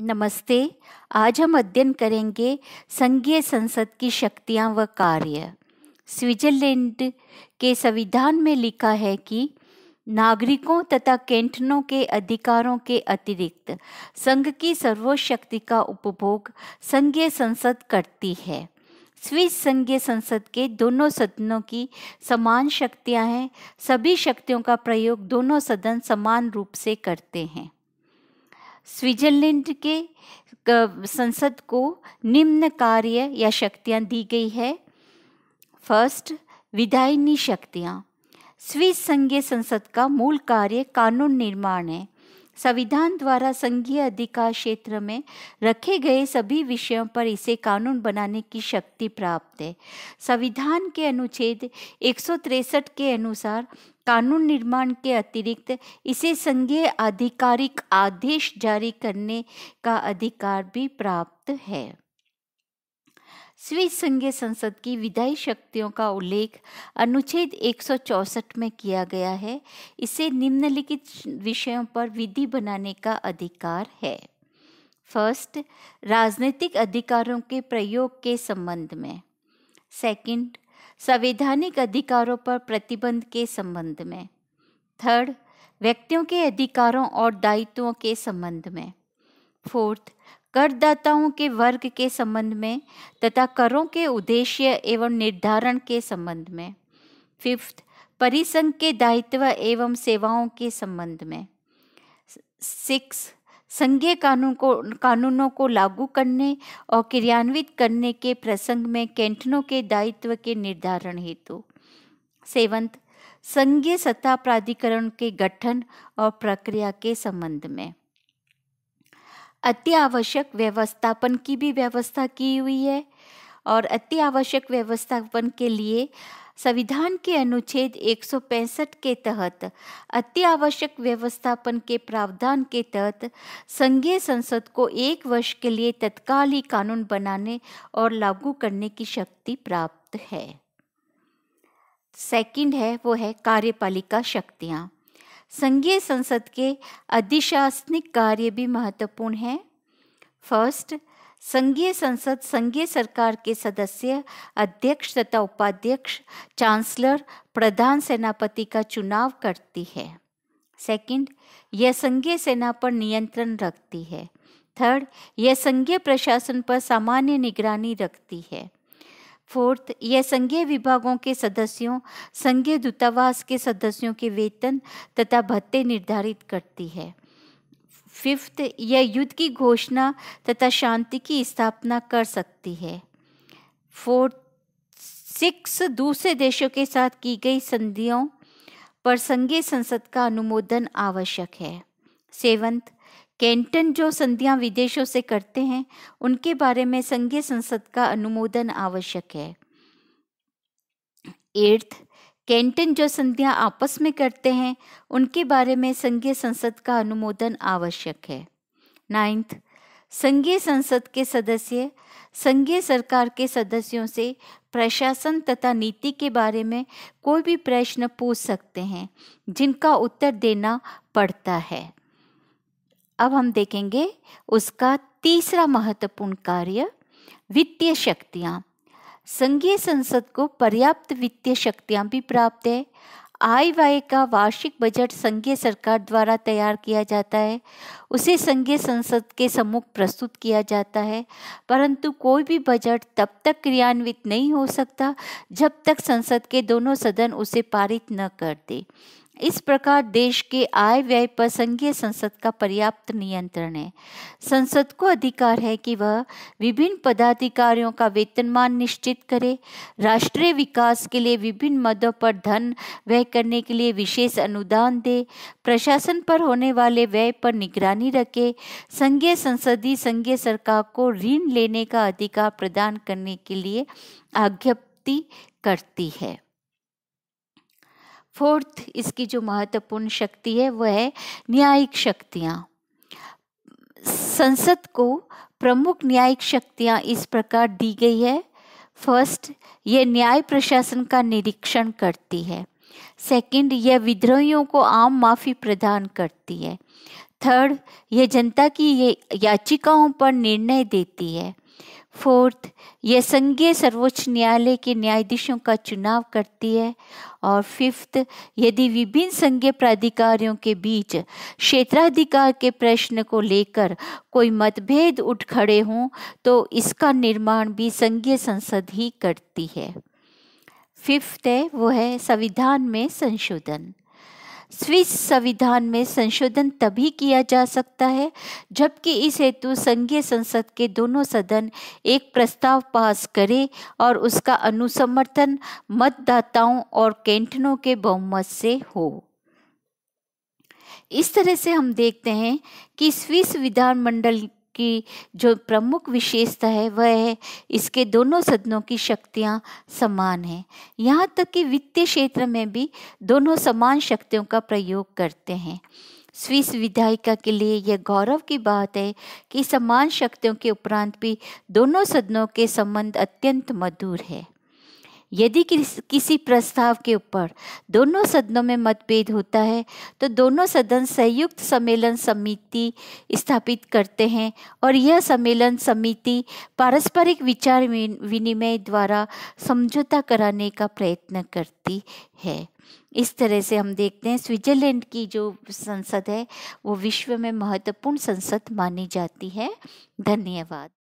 नमस्ते आज हम अध्ययन करेंगे संघीय संसद की शक्तियां व कार्य स्विट्जरलैंड के संविधान में लिखा है कि नागरिकों तथा कैंटनों के अधिकारों के अतिरिक्त संघ की सर्वोच्च शक्ति का उपभोग संघीय संसद करती है स्विस संघीय संसद के दोनों सदनों की समान शक्तियां हैं सभी शक्तियों का प्रयोग दोनों सदन समान रूप से करते हैं स्विट्जरलैंड के संसद को निम्न कार्य या शक्तियाँ दी गई है फर्स्ट विधायनी शक्तियाँ स्विस संघीय संसद का मूल कार्य कानून निर्माण है संविधान द्वारा संघीय अधिकार क्षेत्र में रखे गए सभी विषयों पर इसे कानून बनाने की शक्ति प्राप्त है संविधान के अनुच्छेद एक के अनुसार कानून निर्माण के अतिरिक्त इसे संघीय आधिकारिक आदेश जारी करने का अधिकार भी प्राप्त है स्विस संघीय संसद की विधायी शक्तियों का उल्लेख अनुच्छेद 164 में किया गया है इसे निम्नलिखित विषयों पर विधि बनाने का अधिकार है फर्स्ट राजनीतिक अधिकारों के प्रयोग के संबंध में सेकंड संवैधानिक अधिकारों पर प्रतिबंध के संबंध में थर्ड व्यक्तियों के अधिकारों और दायित्वों के संबंध में फोर्थ करदाताओं के वर्ग के संबंध में तथा करों के उद्देश्य एवं निर्धारण के संबंध में फिफ्थ परिसंघ के दायित्व एवं सेवाओं के संबंध में सिक्स संघीय कानून को कानूनों को लागू करने और क्रियान्वित करने के प्रसंग में कैंटनों के दायित्व के निर्धारण हेतु सेवंत संघीय सत्ता प्राधिकरण के गठन और प्रक्रिया के संबंध में अति आवश्यक व्यवस्थापन की भी व्यवस्था की हुई है और अति आवश्यक व्यवस्थापन के लिए संविधान के अनुच्छेद 165 के तहत अति आवश्यक व्यवस्थापन के प्रावधान के तहत संघीय संसद को एक वर्ष के लिए तत्काल ही कानून बनाने और लागू करने की शक्ति प्राप्त है सेकंड है वो है कार्यपालिका शक्तियाँ संघीय संसद के अधिशासनिक कार्य भी महत्वपूर्ण हैं फर्स्ट संघीय संसद संघीय सरकार के सदस्य अध्यक्ष तथा उपाध्यक्ष चांसलर प्रधान सेनापति का चुनाव करती है सेकंड, यह संघीय सेना पर नियंत्रण रखती है थर्ड यह संघीय प्रशासन पर सामान्य निगरानी रखती है फोर्थ यह संघीय विभागों के सदस्यों संघीय दूतावास के सदस्यों के वेतन तथा भत्ते निर्धारित करती है फिफ्थ यह युद्ध की घोषणा तथा शांति की स्थापना कर सकती है फोर्थ सिक्स दूसरे देशों के साथ की गई संधियों पर संघीय संसद का अनुमोदन आवश्यक है सेवंथ कैंटन जो संधियां विदेशों से करते हैं उनके बारे में संघीय संसद का अनुमोदन आवश्यक है एर्थ कैंटन जो संधियां आपस में करते हैं उनके बारे में संघीय संसद का अनुमोदन आवश्यक है नाइन्थ संघीय संसद के सदस्य संघीय सरकार के सदस्यों से प्रशासन तथा नीति के बारे में कोई भी प्रश्न पूछ सकते हैं जिनका उत्तर देना पड़ता है अब हम देखेंगे उसका तीसरा महत्वपूर्ण कार्य वित्तीय शक्तियाँ संघीय संसद को पर्याप्त वित्तीय शक्तियाँ भी प्राप्त है आय व्यय का वार्षिक बजट संघीय सरकार द्वारा तैयार किया जाता है उसे संघीय संसद के सम्मुख प्रस्तुत किया जाता है परंतु कोई भी बजट तब तक क्रियान्वित नहीं हो सकता जब तक संसद के दोनों सदन उसे पारित न कर दे इस प्रकार देश के आय व्यय पर संघीय संसद का पर्याप्त नियंत्रण है संसद को अधिकार है कि वह विभिन्न पदाधिकारियों का वेतनमान निश्चित करे राष्ट्रीय विकास के लिए विभिन्न मदों पर धन व्यय करने के लिए विशेष अनुदान दे प्रशासन पर होने वाले व्यय पर निगरानी रखे संघीय संसदीय संघीय सरकार को ऋण लेने का अधिकार प्रदान करने के लिए आज्ञप्ति करती है फोर्थ इसकी जो महत्वपूर्ण शक्ति है वह है न्यायिक शक्तियाँ संसद को प्रमुख न्यायिक शक्तियाँ इस प्रकार दी गई है फर्स्ट यह न्याय प्रशासन का निरीक्षण करती है सेकंड यह विद्रोहियों को आम माफ़ी प्रदान करती है थर्ड यह जनता की ये याचिकाओं पर निर्णय देती है फोर्थ यह संघीय सर्वोच्च न्यायालय के न्यायाधीशों का चुनाव करती है और फिफ्थ यदि विभिन्न संघीय प्राधिकारियों के बीच क्षेत्राधिकार के प्रश्न को लेकर कोई मतभेद उठ खड़े हों तो इसका निर्माण भी संघीय संसद ही करती है फिफ्थ है वो है संविधान में संशोधन स्विस संविधान में संशोधन तभी किया जा सकता है जबकि इस हेतु संघीय संसद के दोनों सदन एक प्रस्ताव पास करें और उसका अनुसमर्थन मतदाताओं और कैंटनों के बहुमत से हो इस तरह से हम देखते हैं कि स्विस विधानमंडल की जो प्रमुख विशेषता है वह है इसके दोनों सदनों की शक्तियाँ समान हैं यहाँ तक कि वित्तीय क्षेत्र में भी दोनों समान शक्तियों का प्रयोग करते हैं स्विस विधायिका के लिए यह गौरव की बात है कि समान शक्तियों के उपरांत भी दोनों सदनों के संबंध अत्यंत मधुर है यदि किसी प्रस्ताव के ऊपर दोनों सदनों में मतभेद होता है तो दोनों सदन संयुक्त सम्मेलन समिति स्थापित करते हैं और यह सम्मेलन समिति पारस्परिक विचार विनिमय द्वारा समझौता कराने का प्रयत्न करती है इस तरह से हम देखते हैं स्विट्जरलैंड की जो संसद है वो विश्व में महत्वपूर्ण संसद मानी जाती है धन्यवाद